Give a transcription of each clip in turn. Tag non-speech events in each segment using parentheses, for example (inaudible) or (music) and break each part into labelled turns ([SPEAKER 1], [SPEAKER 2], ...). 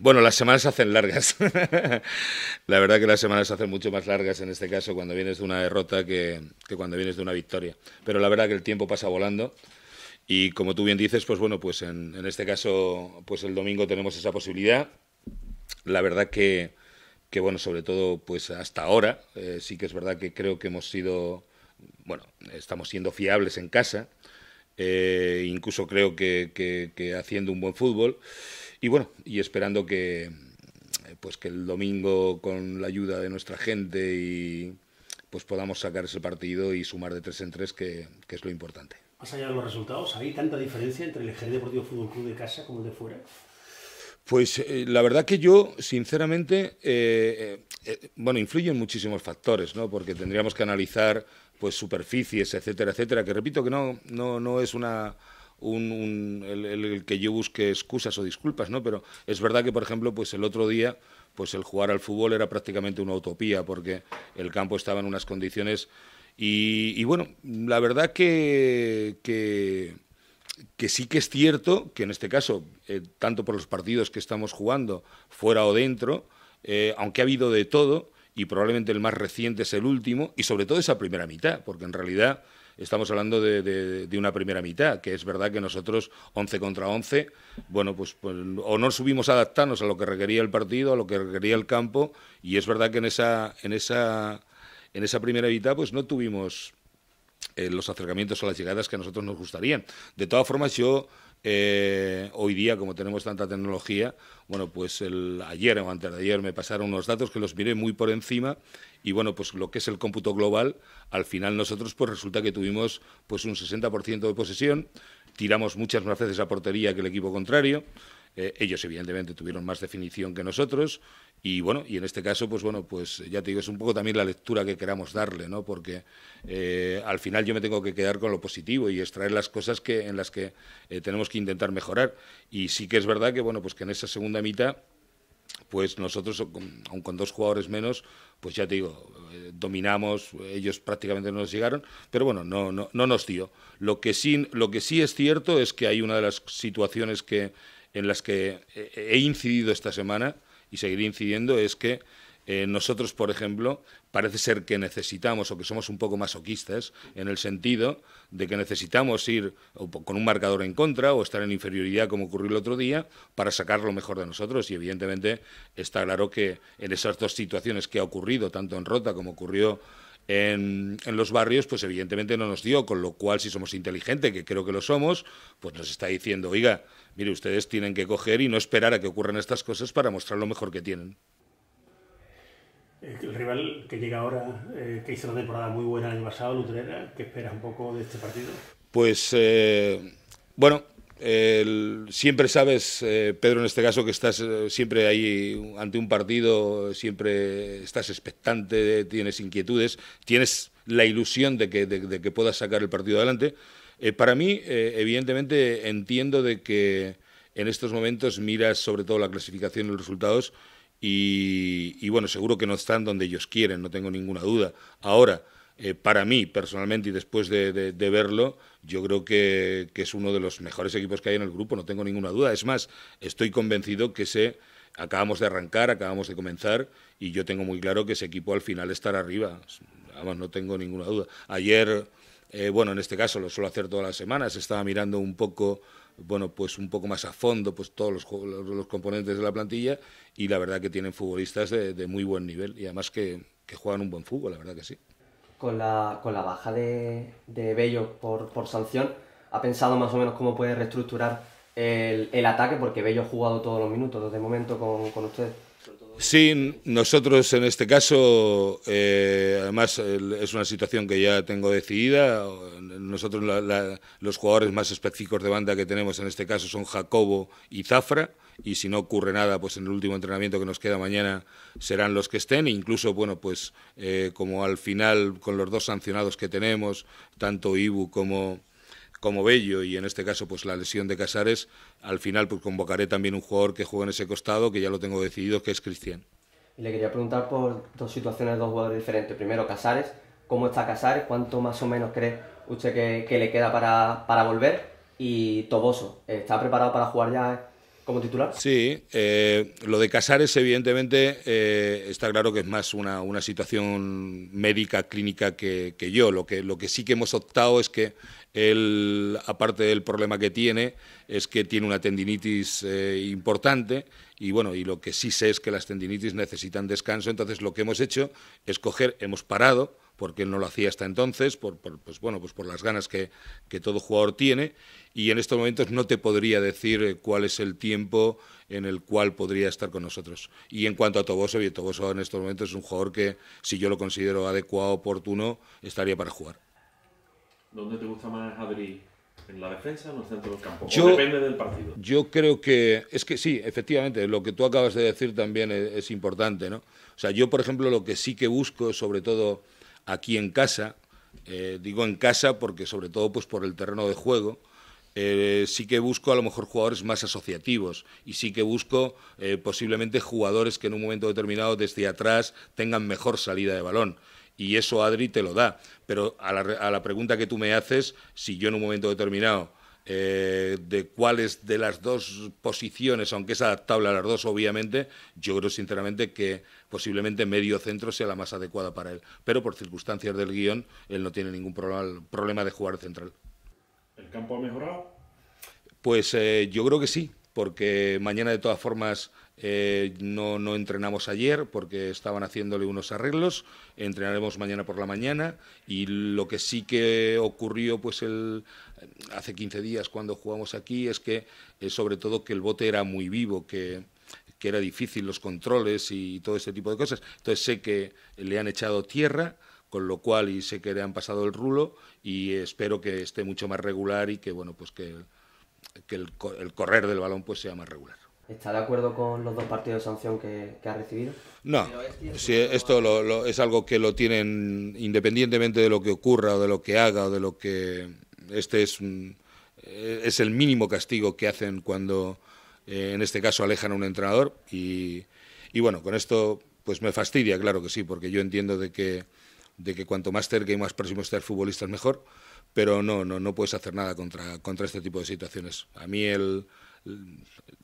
[SPEAKER 1] Bueno, las semanas hacen largas. (laughs) la verdad que las semanas se hacen mucho más largas en este caso cuando vienes de una derrota que, cuando vienes de una victoria. Pero la verdad que el tiempo pasa volando. Y como tú bien dices, pues bueno, pues en, este caso, pues el domingo tenemos esa posibilidad. La verdad que, que bueno, sobre todo, pues hasta ahora, eh, sí que es verdad que creo que hemos sido, bueno, estamos siendo fiables en casa. Eh, incluso creo que, haciendo un buen fútbol y bueno, y esperando que eh, pues que el domingo con la ayuda de nuestra gente y pues podamos sacar ese partido y sumar de tres en tres que, es lo importante. Más allá de los resultados, ¿hay tanta diferencia entre el Jerez Deportivo Fútbol Club de casa como el de fuera? Pues eh, la verdad que yo, sinceramente, bueno, influyen muchísimos factores, ¿no? Porque tendríamos que analizar pues superficies, etcétera, etcétera, que repito que no, no, no es una un, el, que yo busque excusas o disculpas, ¿no? Pero es verdad que, por ejemplo, pues el otro día, pues el jugar al fútbol era prácticamente una utopía, porque el campo estaba en unas condiciones. Y, bueno, la verdad que, que, sí que es cierto que en este caso, eh, tanto por los partidos que estamos jugando, fuera o dentro, eh, aunque ha habido de todo, y probablemente el más reciente es el último, y sobre todo esa primera mitad, porque en realidad estamos hablando de, una primera mitad, que es verdad que nosotros 11 contra 11, bueno, pues, pues, o no subimos a adaptarnos a lo que requería el partido, a lo que requería el campo, y es verdad que en esa, en esa, en esa primera mitad pues no tuvimos eh, los acercamientos o las llegadas que a nosotros nos gustarían. De todas formas, yo eh, hoy día, como tenemos tanta tecnología, bueno, pues el, ayer o antes de ayer me pasaron unos datos que los miré muy por encima y bueno, pues lo que es el cómputo global, al final nosotros pues resulta que tuvimos pues un 60% de posesión, tiramos muchas más veces a portería que el equipo contrario, eh, ellos, evidentemente, tuvieron más definición que nosotros. Y bueno, y en este caso, pues bueno, pues ya te digo, es un poco también la lectura que queramos darle, ¿no? Porque eh, al final yo me tengo que quedar con lo positivo y extraer las cosas que, en las que eh, tenemos que intentar mejorar. Y sí que es verdad que, bueno, pues que en esa segunda mitad pues nosotros, aun con dos jugadores menos, pues ya te digo, dominamos, ellos prácticamente no nos llegaron, pero bueno, no, no, no nos dio. Lo que, sí, lo que sí es cierto es que hay una de las situaciones que, en las que he incidido esta semana y seguiré incidiendo es que eh, nosotros, por ejemplo, parece ser que necesitamos o que somos un poco masoquistas en el sentido de que necesitamos ir con un marcador en contra o estar en inferioridad como ocurrió el otro día para sacar lo mejor de nosotros y evidentemente está claro que en esas dos situaciones que ha ocurrido, tanto en Rota como ocurrió en, los barrios, pues evidentemente no nos dio, con lo cual si somos inteligentes, que creo que lo somos, pues nos está diciendo, oiga, mire, ustedes tienen que coger y no esperar a que ocurran estas cosas para mostrar lo mejor que tienen. El rival que llega ahora, eh, que hizo una temporada muy buena el año pasado, Lutrera, ¿qué esperas un poco de este partido? Pues, eh, bueno, siempre sabes, eh, Pedro, en este caso, que estás eh, siempre ahí ante un partido, siempre estás expectante, tienes inquietudes, tienes la ilusión de que, puedas sacar el partido adelante. Eh, para mí, evidentemente, entiendo de que en estos momentos miras sobre todo la clasificación y los resultados y, y bueno, seguro que no están donde ellos quieren, no tengo ninguna duda. Ahora, eh, para mí personalmente y después de, verlo, yo creo que, es uno de los mejores equipos que hay en el grupo, no tengo ninguna duda. Es más, estoy convencido que se acabamos de arrancar, acabamos de comenzar y yo tengo muy claro que ese equipo al final estará arriba. Además, no tengo ninguna duda. Ayer, eh, bueno, en este caso lo suelo hacer todas las semanas, estaba mirando un poco bueno, pues un poco más a fondo pues todos los, los, componentes de la plantilla y la verdad que tienen futbolistas de, muy buen nivel y además que juegan un buen fútbol, la verdad que sí con la, con la baja de, de Bello por, por, sanción, ha pensado más o menos cómo puede reestructurar el, el ataque, porque Bello ha jugado todos los minutos desde momento con, con ustedes. Sí, nosotros en este caso, eh, además es una situación que ya tengo decidida. Nosotros los jugadores más específicos de banda que tenemos en este caso son Jacobo y Zafra y si no ocurre nada, pues en el último entrenamiento que nos queda mañana serán los que estén. E incluso, bueno, pues eh, como al final con los dos sancionados que tenemos, tanto Ibu como como Bello y en este caso pues la lesión de Casares, al final pues convocaré también un jugador que juega en ese costado, que ya lo tengo decidido, que es Cristian. Y le quería preguntar por dos situaciones dos jugadores diferentes. Primero, Casares, ¿cómo está Casares? ¿Cuánto más o menos cree usted que, le queda para, para, volver? Y Toboso, ¿está preparado para jugar ya como titular? Sí, eh, lo de Casares evidentemente eh, está claro que es más una, una situación médica, clínica que, que yo. Lo que, lo que sí que hemos optado es que él, aparte del problema que tiene, es que tiene una tendinitis eh, importante y bueno, y lo que sí sé es que las tendinitis necesitan descanso, entonces lo que hemos hecho es coger, hemos parado, porque él no lo hacía hasta entonces, por, pues bueno, pues por las ganas que, que, todo jugador tiene, y en estos momentos no te podría decir eh, cuál es el tiempo en el cual podría estar con nosotros. Y en cuanto a Toboso, Toboso en estos momentos es un jugador que, si yo lo considero adecuado, oportuno, estaría para jugar. ¿Dónde te gusta más abrir? ¿En la defensa o en el centro del campo? depende del partido. Yo creo que. Es que sí, efectivamente, lo que tú acabas de decir también es, importante, ¿no? O sea, yo, por ejemplo, lo que sí que busco, sobre todo aquí en casa, eh, digo en casa porque, sobre todo, pues por el terreno de juego. Eh, sí que busco a lo mejor jugadores más asociativos y sí que busco eh, posiblemente jugadores que en un momento determinado desde atrás tengan mejor salida de balón y eso Adri te lo da. Pero a la, pregunta que tú me haces, si yo en un momento determinado eh, de cuáles de las dos posiciones, aunque es adaptable a las dos, obviamente, yo creo sinceramente que posiblemente medio centro sea la más adecuada para él. Pero por circunstancias del guión, él no tiene ningún problema, de jugar central. ¿El campo ha mejorado? Pues eh, yo creo que sí porque mañana de todas formas eh, no, no, entrenamos ayer porque estaban haciéndole unos arreglos, entrenaremos mañana por la mañana y lo que sí que ocurrió pues el, hace 15 días cuando jugamos aquí es que eh, sobre todo que el bote era muy vivo, que, que era difícil los controles y todo ese tipo de cosas. Entonces sé que le han echado tierra, con lo cual y sé que le han pasado el rulo y espero que esté mucho más regular y que bueno pues que que el, correr del balón pues sea más regular. ¿Está de acuerdo con los dos partidos de sanción que, ha recibido? No, si esto es algo que lo tienen independientemente de lo que ocurra o de lo que haga o de lo que... Este es, es el mínimo castigo que hacen cuando, eh, en este caso, alejan a un entrenador. Y, bueno, con esto pues me fastidia, claro que sí, porque yo entiendo de que, de que cuanto más cerca y más próximo esté el futbolista es mejor pero no, no, no puedes hacer nada contra, contra este tipo de situaciones. A mí el,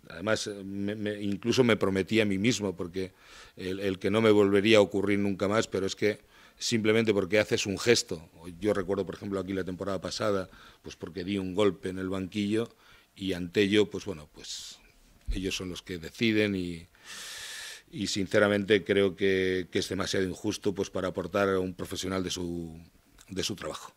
[SPEAKER 1] además me, incluso me prometí a mí mismo porque el, que no me volvería a ocurrir nunca más pero es que simplemente porque haces un gesto yo recuerdo por ejemplo aquí la temporada pasada pues porque di un golpe en el banquillo y ante ello pues bueno pues ellos son los que deciden y, sinceramente creo que, es demasiado injusto pues para aportar a un profesional de su trabajo.